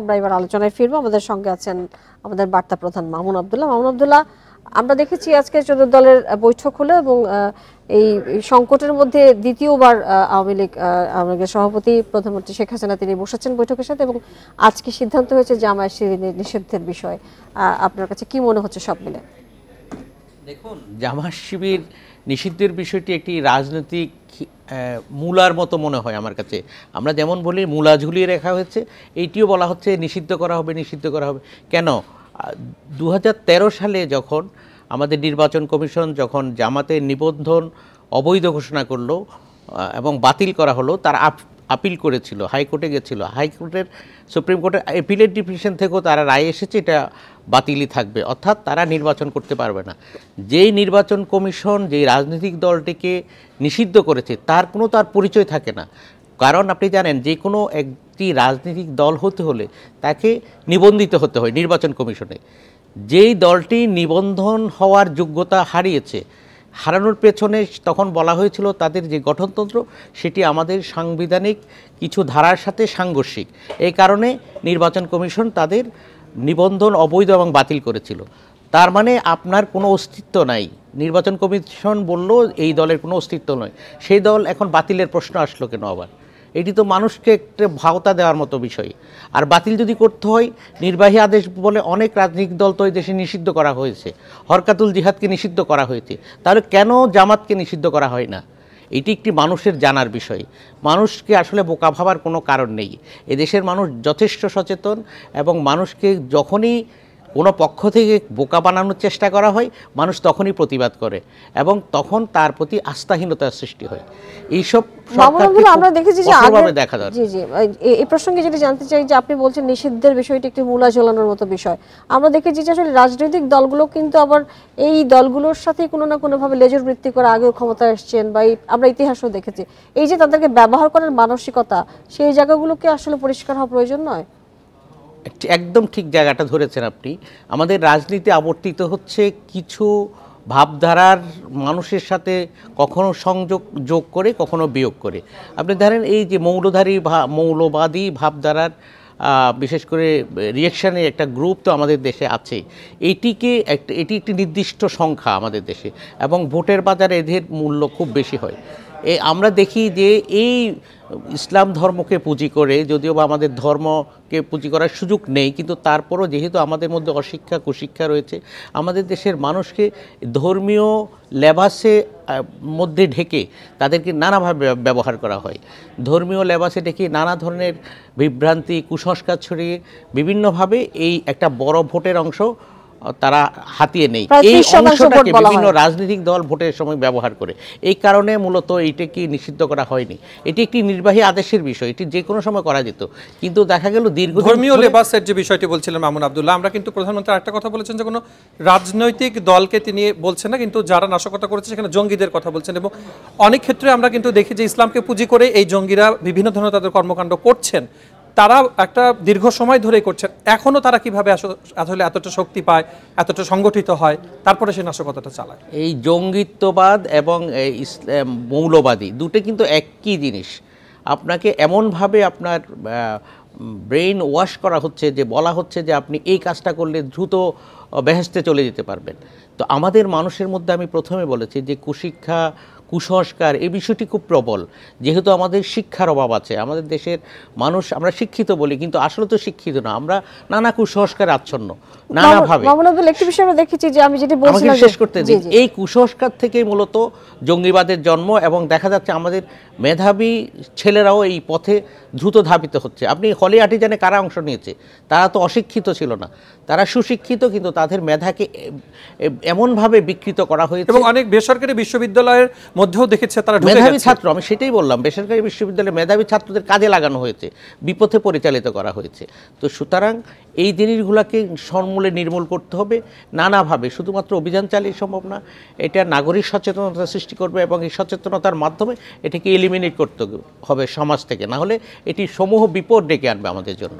আমরা এবার আলোচনায় ফিরবো আমাদের সঙ্গে আছেন আমাদের বার্তা প্রধান মামুন আবদুল্লাহ মামুন আবদুল্লাহ আমরা দেখেছি আজকে চোদ্দ দলের বৈঠক হলো এবং এই সংকটের মধ্যে দ্বিতীয়বার আওয়ামী লীগ আওয়ামী লীগের সভাপতি প্রধানমন্ত্রী শেখ হাসিনা তিনি বসেছেন বৈঠকের সাথে এবং আজকে সিদ্ধান্ত হয়েছে জামায় শিবিরের নিষেধের বিষয়ে আপনার কাছে কি মনে হচ্ছে সব মিলে দেখুন জামায়াত শিবির নিষিদ্ধের বিষয়টি একটি রাজনৈতিক মূলার মতো মনে হয় আমার কাছে আমরা যেমন বলি মূলা ঝুলিয়ে রাখা হয়েছে এইটিও বলা হচ্ছে নিষিদ্ধ করা হবে নিষিদ্ধ করা হবে কেন দু সালে যখন আমাদের নির্বাচন কমিশন যখন জামাতের নিবন্ধন অবৈধ ঘোষণা করলো এবং বাতিল করা হলো তার আপিল করেছিল হাইকোর্টে গেছিল হাইকোর্টের সুপ্রিম কোর্টের অ্যাপিলের ডিভিশন থেকেও তারা রায় এসেছে এটা বাতিলই থাকবে অর্থাৎ তারা নির্বাচন করতে পারবে না যেই নির্বাচন কমিশন যেই রাজনৈতিক দলটিকে নিষিদ্ধ করেছে তার কোনো তার পরিচয় থাকে না কারণ আপনি জানেন যে কোনো একটি রাজনৈতিক দল হতে হলে তাকে নিবন্ধিত হতে হয় নির্বাচন কমিশনে যেই দলটি নিবন্ধন হওয়ার যোগ্যতা হারিয়েছে হারানোর পেছনে তখন বলা হয়েছিল তাদের যে গঠনতন্ত্র সেটি আমাদের সাংবিধানিক কিছু ধারার সাথে সাংঘর্ষিক এই কারণে নির্বাচন কমিশন তাদের নিবন্ধন অবৈধ এবং বাতিল করেছিল তার মানে আপনার কোনো অস্তিত্ব নাই নির্বাচন কমিশন বলল এই দলের কোনো অস্তিত্ব নয় সেই দল এখন বাতিলের প্রশ্ন আসলো কেন আবার এটি তো মানুষকে একটা ভাওতা দেওয়ার মতো বিষয় আর বাতিল যদি করতে হয় নির্বাহী আদেশ বলে অনেক রাজনৈতিক দল তো এই দেশে নিষিদ্ধ করা হয়েছে হরকাতুল জিহাদকে নিষিদ্ধ করা হয়েছে তাহলে কেন জামাতকে নিষিদ্ধ করা হয় না এটি একটি মানুষের জানার বিষয় মানুষকে আসলে বোকা ভাবার কোনো কারণ নেই এদেশের মানুষ যথেষ্ট সচেতন এবং মানুষকে যখনই কোনো পক্ষ থেকে বোকা বানানোর চেষ্টা করা হয় মানুষ তখনই প্রতিবাদ করে এবং তখন তার প্রতি আস্থাহীনতার সৃষ্টি হয় এইসব আমরা দেখেছি যে দেখা যাচ্ছে জি জি এই প্রসঙ্গে যেটা জানতে চাই যে আপনি বলছেন নিষিদ্ধের বিষয়টি একটি মূলা জ্বলানোর মতো বিষয় আমরা দেখেছি যে আসলে রাজনৈতিক দলগুলো কিন্তু আবার এই দলগুলোর সাথে কোনো না কোনোভাবে লেজর বৃত্তি করে আগেও ক্ষমতায় এসছেন বা আমরা ইতিহাসও দেখেছি এই যে তাদেরকে ব্যবহার করার মানসিকতা সেই জায়গাগুলোকে আসলে পরিষ্কার হওয়া প্রয়োজন নয় একদম ঠিক জায়গাটা ধরেছেন আপনি আমাদের রাজনীতি আবর্তিত হচ্ছে কিছু ভাবধারার মানুষের সাথে কখনো সংযোগ যোগ করে কখনো বিয়োগ করে আপনি ধরেন এই যে মৌলধারী ভা মৌলবাদী ভাবধারার বিশেষ করে রিয়েকশনের একটা গ্রুপ তো আমাদের দেশে আছে এটিকে এটি একটি নির্দিষ্ট সংখ্যা আমাদের দেশে এবং ভোটের বাজারে এদের মূল্য খুব বেশি হয় আমরা দেখি যে এই ইসলাম ধর্মকে পুঁজি করে যদিও বা আমাদের ধর্মকে পুঁজি করার সুযোগ নেই কিন্তু তারপরও যেহেতু আমাদের মধ্যে অশিক্ষা কুশিক্ষা রয়েছে আমাদের দেশের মানুষকে ধর্মীয় লেবাসে মধ্যে ঢেকে তাদেরকে নানাভাবে ব্যবহার করা হয় ধর্মীয় লেবাসে ঢেকে নানা ধরনের বিভ্রান্তি কুসংস্কার ছড়িয়ে বিভিন্নভাবে এই একটা বড় ভোটের অংশ তারা হাতিয়ে নেই এই অংশটাকে বিভিন্ন রাজনৈতিক দল ভোটের সময় ব্যবহার করে এই কারণে মূলত এইটা কি নিষিদ্ধ করা হয়নি এটি একটি নির্বাহী আদেশের বিষয় এটি যে কোনো সময় করা যেত কিন্তু দেখা গেল দীর্ঘ ধর্মীয় লেবাসের যে বিষয়টি বলছিলেন মামুন আবদুল্লাহ আমরা কিন্তু প্রধানমন্ত্রী আরেকটা কথা বলেছেন যে কোনো রাজনৈতিক দলকে তিনি বলছেন না কিন্তু যারা নাশকতা করেছে সেখানে জঙ্গিদের কথা বলছেন এবং অনেক ক্ষেত্রে আমরা কিন্তু দেখি যে ইসলামকে পুঁজি করে এই জঙ্গিরা বিভিন্ন ধরনের তাদের কর্মকাণ্ড করছেন তারা একটা দীর্ঘ সময় ধরে করছেন এখনও তারা কিভাবে আসলে এতটা শক্তি পায় এতটা সংগঠিত হয় তারপরে সে নাশকতাটা চালায় এই জঙ্গিত্ববাদ এবং ইসলাম মৌলবাদী দুটো কিন্তু একই জিনিস আপনাকে এমনভাবে আপনার ব্রেন ওয়াশ করা হচ্ছে যে বলা হচ্ছে যে আপনি এই কাজটা করলে দ্রুত বেহেস্তে চলে যেতে পারবেন তো আমাদের মানুষের মধ্যে আমি প্রথমে বলেছি যে কুশিক্ষা কুসংস্কার এই বিষয়টি খুব প্রবল যেহেতু আমাদের শিক্ষার অভাব আছে আমাদের দেশের মানুষ আমরা শিক্ষিত বলি কিন্তু আসলে তো শিক্ষিত না আমরা নানা কুসংস্কার আচ্ছন্ন নানাভাবে একটি বিষয় আমরা দেখেছি যে আমি যেটি শেষ করতে দিই এই কুসংস্কার থেকে মূলত জঙ্গিবাদের জন্ম এবং দেখা যাচ্ছে আমাদের মেধাবী ছেলেরাও এই পথে দ্রুত ধাবিত হচ্ছে আপনি হলে আর্টিজানে কারা অংশ নিয়েছে তারা তো অশিক্ষিত ছিল না তারা সুশিক্ষিত কিন্তু তাদের মেধাকে এমনভাবে বিকৃত করা হয়েছে এবং অনেক বেসরকারি বিশ্ববিদ্যালয়ের মধ্যেও দেখেছে তারা মেধাবী ছাত্র আমি সেটাই বললাম বেসরকারি বিশ্ববিদ্যালয়ে মেধাবী ছাত্রদের কাজে লাগানো হয়েছে বিপথে পরিচালিত করা হয়েছে তো সুতরাং এই জিনিসগুলোকে সমূলে নির্মূল করতে হবে নানাভাবে শুধুমাত্র অভিযান চালিয়ে সম্ভব না এটা নাগরিক সচেতনতা সৃষ্টি করবে এবং এই সচেতনতার মাধ্যমে এটিকে এলিমিনেট করতে হবে সমাজ থেকে না হলে এটি সমূহ বিপদ ডেকে আনবে আমাদের জন্য